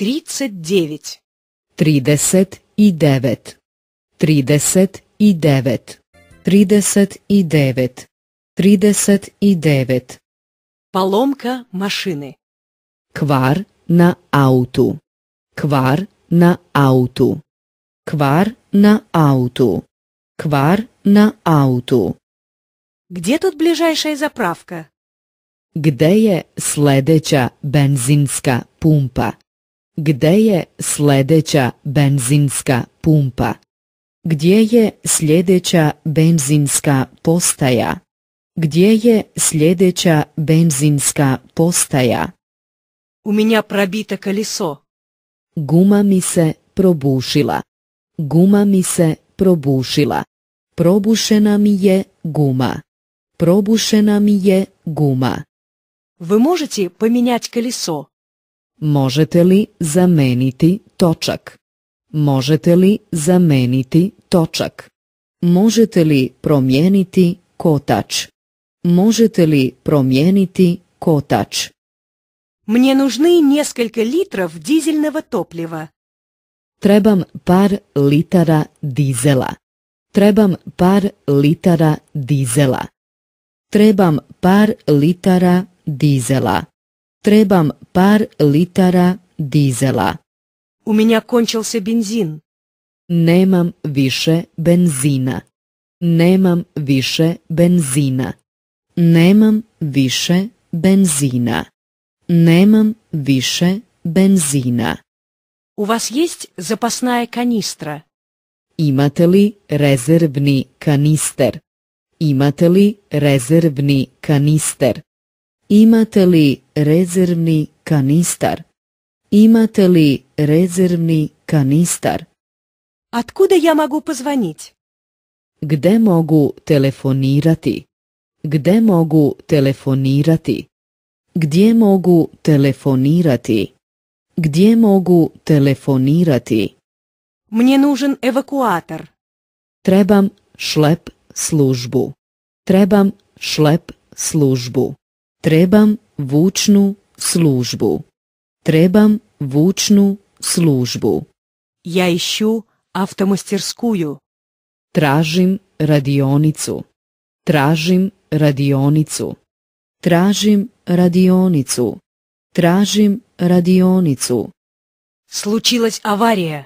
тридцать девять и и и 39. 39. и 39. Поломка машины. Квар на ауту. Квар на ауту. Квар на ауту. Квар на ауту. Где тут ближайшая заправка? Где е следеća benzinska pumpa? Gdje je sljedeća benzinska pumpa? Gdje je sljedeća benzinska postaja? Gdje je sljedeća benzinska postaja? U minja probita kaliso. Guma mi se probušila. Guma mi se probušila. Probušena mi je guma. Probušena mi je guma. Вы možete поменять колесо? Možete li zameniti točak? Možete li zameniti točak? Možete li promijeniti kotač? Možete li promijeniti kotač? Мне нужны несколько литров дизельного топлива. Trebam par litara dizela. Trebam par litara dizela. Trebam par litara dizela. Требам пар litara dizela. У меня кончился бензин. Немам више бензина. Немам више бензина. Немам више бензина. Немам више бензина. У вас есть запасная канистра? Имате ли резервни канистер? Имате ли резервни канистер? Imate li rezervni kanistar? Imate li rezervni kanistar? A kuda ja mogu pozvanić? Gde mogu telefonirati? Gde mogu telefonirati? Gdje mogu telefonirati? Gdje mogu telefonirati? Mne nužen evakuator. Trebam šlep službu. Trebam šlep službu. Trebam vučnu službu. Trebam vučnu službu. Ja išću automastirskuju. Tražim radionicu. Tražim radionicu. Tražim radionicu. Tražim radionicu. Slučilać avarija.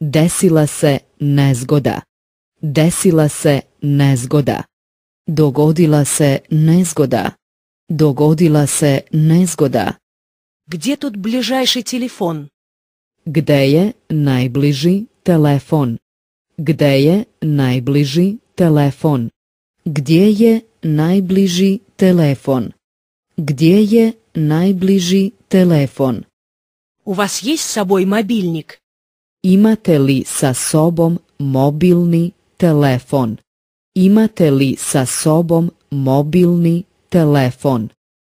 Desila se nezgoda. Desila se nezgoda. Dogodila se nezgoda. Dogodila se nezgoda. Gdje tu bližajši telefon? Gde je najbliži telefon? Gde je najbliži telefon? Gdje je najbliži telefon? Gdje je najbliži telefon? U vas je s sobom mobilnik? Imate li sa sobom mobilni telefon? Imate li sa sobom mobilni telefon?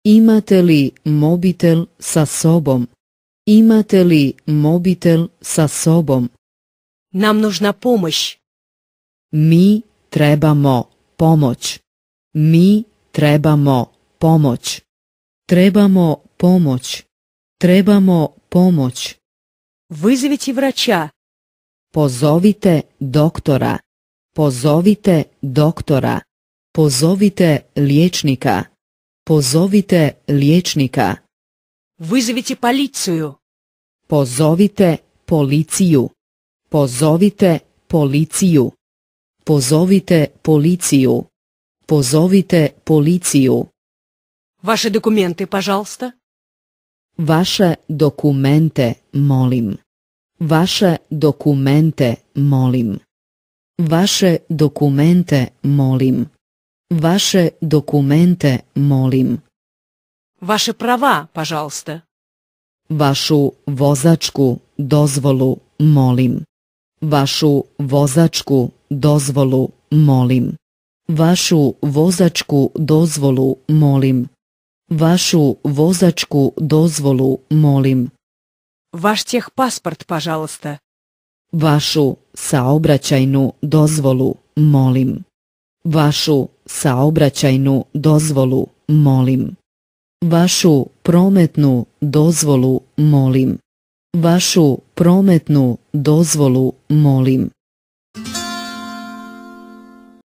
Imate li mobitel sa sobom? Imate li mobitel sa sobom? Nam nužna pomoć. Mi trebamo pomoć. Mi trebamo pomoć. Trebamo pomoć. Trebamo pomoć. Вызовите vraća. Pozovite doktora. Pozovite doktora pozovite liječnika pozovite liječnika vivići policiju pozovite policiju pozovite policiju pozovite policiju pozovite policiju vaše dokumente pa vaše dokumente molim vaše dokumente molim vaše dokumente molim. Vaše dokumente, molim. Vaše prava, pažalste. Vašu vozačku dozvolu, molim. Vašu vozačku dozvolu, molim. Vašu vozačku dozvolu, molim. Vašu vozačku dozvolu, molim. Vaš tjeh pasport, pažalste. Vašu saobraćajnu dozvolu, molim. Vašu saobraćajnu dozvolu molim. Vašu prometnu dozvolu molim. Vašu prometnu dozvolu molim.